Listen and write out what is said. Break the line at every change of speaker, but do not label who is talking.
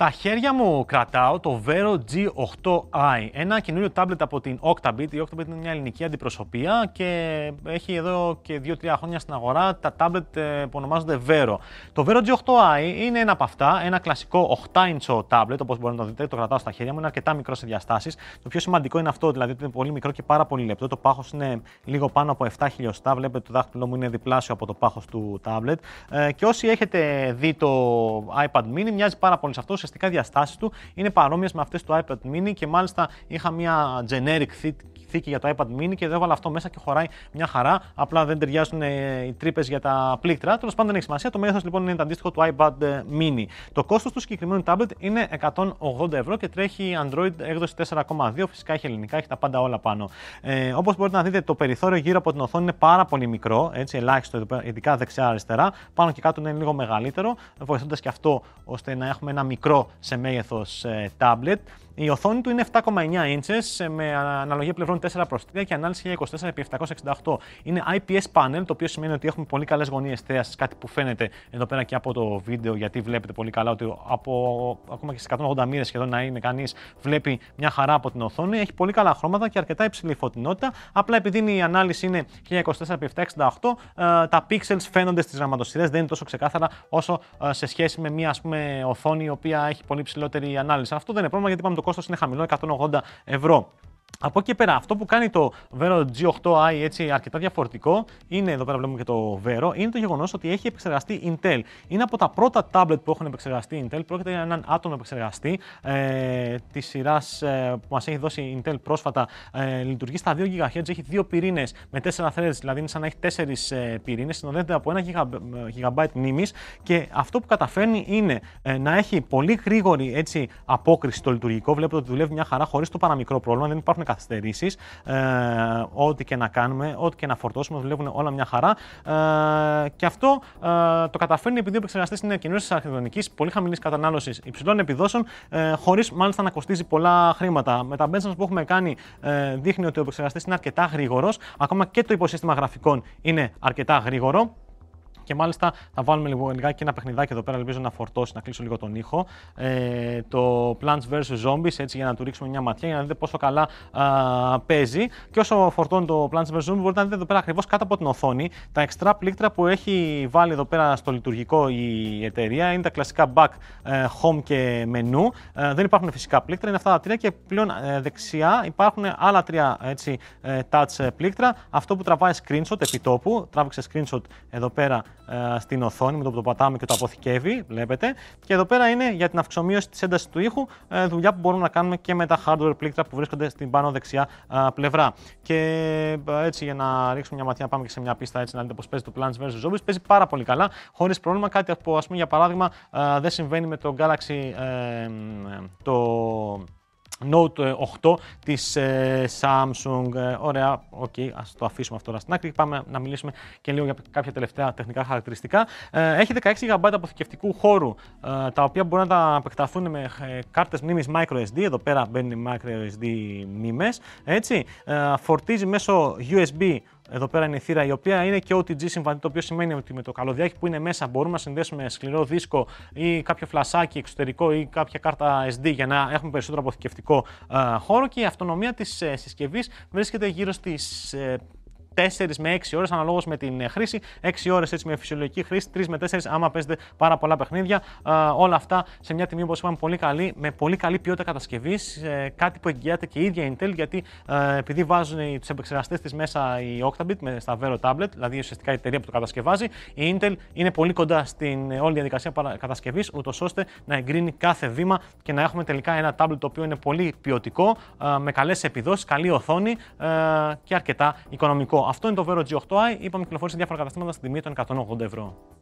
Τα χέρια μου κρατάω το Vero G8i, ένα καινούριο τάμπλετ από την Octabit. Η Octabit είναι μια ελληνική αντιπροσωπεία και έχει εδώ και 2-3 χρόνια στην αγορά τα τάμπλετ ε, που ονομάζονται Vero. Το Vero G8i είναι ένα από αυτά, ένα κλασικό 8-inch τάμπλετ, Όπως μπορείτε να το δείτε, το κρατάω στα χέρια μου, είναι αρκετά μικρό σε διαστάσεις. Το πιο σημαντικό είναι αυτό, δηλαδή ότι είναι πολύ μικρό και πάρα πολύ λεπτό. Το πάχος είναι λίγο πάνω από 7 χιλιοστά, βλέπετε το δάχτυλό μου είναι διπλάσιο από το πάχος του τάμπλετ. Ε, και όσοι έχετε δει το iPad mini, μοιάζει πάρα πολύ σε αυτό, ουσιαστικά διαστάσεις του είναι παρόμοιες με αυτές του iPad mini και μάλιστα είχα μια generic θήκη για το iPad mini και δεν έβαλα αυτό μέσα και χωράει μια χαρά. Απλά δεν ταιριάζουν ε, οι τρύπες για τα πλήκτρα. Τέλος πάντων, δεν έχει σημασία. Το μέγεθος λοιπόν είναι το αντίστοιχο του iPad ε, mini. Το κόστος του συγκεκριμένου tablet είναι 180 ευρώ και τρέχει Android έκδοση 4,2. Φυσικά έχει ελληνικά, έχει τα πάντα όλα πάνω. Ε, Όπως μπορείτε να δείτε, το περιθώριο γύρω από την οθόνη είναι πάρα πολύ μικρό, έτσι, ελάχιστο, ειδικά δεξιά-αριστερά. Πάνω και κάτω είναι λίγο μεγαλύτερο, βοηθώντας και αυτό ώστε να έχουμε ένα μικρό σε μέγεθος ε, tablet. Η οθόνη του είναι 7,9 inches ε, με αναλογία πλευρών 4 προ 3 και ανάλυση 24x768. Είναι IPS panel, το οποίο σημαίνει ότι έχουμε πολύ καλές γωνίες θέασης. κάτι που φαίνεται εδώ πέρα και από το βίντεο, γιατί βλέπετε πολύ καλά ότι από ακόμα και στι 180 μοίρες σχεδόν να είναι κανείς, βλέπει μια χαρά από την οθόνη. Έχει πολύ καλά χρώματα και αρκετά υψηλή φωτεινότητα. Απλά επειδή η ανάλυση είναι 1024x768, ε, τα pixels φαίνονται στις γραμματοσυρές, δεν είναι τόσο ξεκάθαρα όσο ε, σε σχέση με μια ας πούμε, οθόνη η οποία έχει πολύ ψηλότερη ανάλυση. Αυτό δεν είναι πρόβλημα γιατί πάμε το κόστος είναι χαμηλό, 180 ευρώ. Από εκεί πέρα, αυτό που κάνει το Vero G8i έτσι αρκετά διαφορετικό, είναι εδώ πέρα βλέπουμε και το Vero, είναι το γεγονός ότι έχει επεξεργαστεί Intel. Είναι από τα πρώτα tablet που έχουν επεξεργαστεί Intel. Πρόκειται για έναν άτομο επεξεργαστή ε, της σειράς ε, που μας έχει δώσει Intel πρόσφατα. Ε, λειτουργεί στα 2 GHz, έχει δύο πυρήνες με 4 threads, δηλαδή είναι σαν να έχει 4 ε, πυρήνες, συνοδεύεται από 1 GB μνήμης και αυτό που καταφέρνει είναι ε, να έχει πολύ γρήγορη έτσι, απόκριση το λειτουργικό. Βλέπετε ότι δουλεύει μια χαρά χωρίς το παραμικρό πρόβλημα, δεν υπάρχουν καθυστερήσεις. Ε, ό,τι και να κάνουμε, ό,τι και να φορτώσουμε, δουλεύουν όλα μια χαρά. Ε, και αυτό ε, το καταφέρνει επειδή ο επεξεργαστής είναι καινούριο της αρχιτεκτονικής, πολύ χαμηλής κατανάλωσης, υψηλών επιδόσεων, ε, χωρίς μάλιστα να κοστίζει πολλά χρήματα. Με τα benchmarks που έχουμε κάνει, ε, δείχνει ότι ο επεξεργαστής είναι αρκετά γρήγορος. Ακόμα και το υποσύστημα γραφικών είναι αρκετά γρήγορο. Και μάλιστα θα βάλουμε λίγο λιγάκι ένα παιχνιδάκι εδώ πέρα, ελπίζω να φορτώσει, να κλείσω λίγο τον ήχο. Ε, το Plants vs. Zombies, έτσι για να του ρίξουμε μια ματιά, για να δείτε πόσο καλά α, παίζει. Και όσο φορτώνει το Plants vs. Zombies, μπορείτε να δείτε εδώ πέρα ακριβώς κάτω από την οθόνη τα εξτρά πλήκτρα που έχει βάλει εδώ πέρα στο λειτουργικό η εταιρεία. Είναι τα κλασικά back, ε, home και Menu. Ε, δεν υπάρχουν φυσικά πλήκτρα, είναι αυτά τα τρία και πλέον ε, δεξιά υπάρχουν άλλα τρία έτσι, touch πλήκτρα. Αυτό που τραβάει screenshot επιτόπου, τράβηξε screenshot εδώ πέρα ε, στην οθόνη με το που το πατάμε και το αποθηκεύει, βλέπετε. Και εδώ πέρα είναι για την αυξομοίωση της έντασης του ήχου, ε, δουλειά που μπορούμε να κάνουμε και με τα hardware πλήκτρα που βρίσκονται στην πάνω δεξιά ε, πλευρά. Και έτσι για να ρίξουμε μια ματιά, πάμε και σε μια πίστα έτσι να δείτε πώς παίζει το Plants vs. Zombies. Παίζει πάρα πολύ καλά, χωρίς πρόβλημα. Κάτι που ας πούμε για παράδειγμα δεν συμβαίνει με το Galaxy το Note 8 ε, της ε, Samsung. Ε, ωραία, οκ, okay, ας το αφήσουμε αυτό τώρα στην άκρη. Πάμε να μιλήσουμε και λίγο για κάποια τελευταία τεχνικά χαρακτηριστικά. Έχει 16 GB αποθηκευτικού χώρου, τα οποία μπορούν να τα επεκταθούν με κάρτες μνήμης microSD. Εδώ πέρα μπαίνουν οι microSD μνήμες, έτσι. Φορτίζει μέσω USB εδώ πέρα είναι η θύρα η οποία είναι και OTG συμβατή, το οποίο σημαίνει ότι με το καλωδιάκι που είναι μέσα μπορούμε να συνδέσουμε σκληρό δίσκο ή κάποιο φλασάκι εξωτερικό ή κάποια κάρτα SD για να έχουμε περισσότερο αποθηκευτικό ε, χώρο και η αυτονομία της ε, συσκευής βρίσκεται γύρω στις ε, 4 με 6 ώρες, αναλόγως με την ε, χρήση. 6 ώρες έτσι με φυσιολογική χρήση, 3 με 4 άμα παίζετε πάρα πολλά παιχνίδια. όλα αυτά σε μια τιμή όπως είπαμε πολύ καλή, με πολύ καλή ποιότητα κατασκευής. Ε, κάτι που εγγυάται και η ίδια η Intel, γιατί ε, επειδή βάζουν τους επεξεργαστές της μέσα η Octabit με στα Vero Tablet, δηλαδή ουσιαστικά η εταιρεία που το κατασκευάζει, η Intel είναι πολύ κοντά στην ε, όλη διαδικασία κατασκευής, ούτως ώστε να εγκρίνει κάθε βήμα και να έχουμε τελικά ένα tablet το οποίο είναι πολύ ποιοτικό, με καλές επιδόσεις, καλή οθόνη και αρκετά οικονομικό. Αυτό είναι το Vero G8i. Είπαμε κυκλοφορεί σε διάφορα καταστήματα στην τιμή των 180 ευρώ.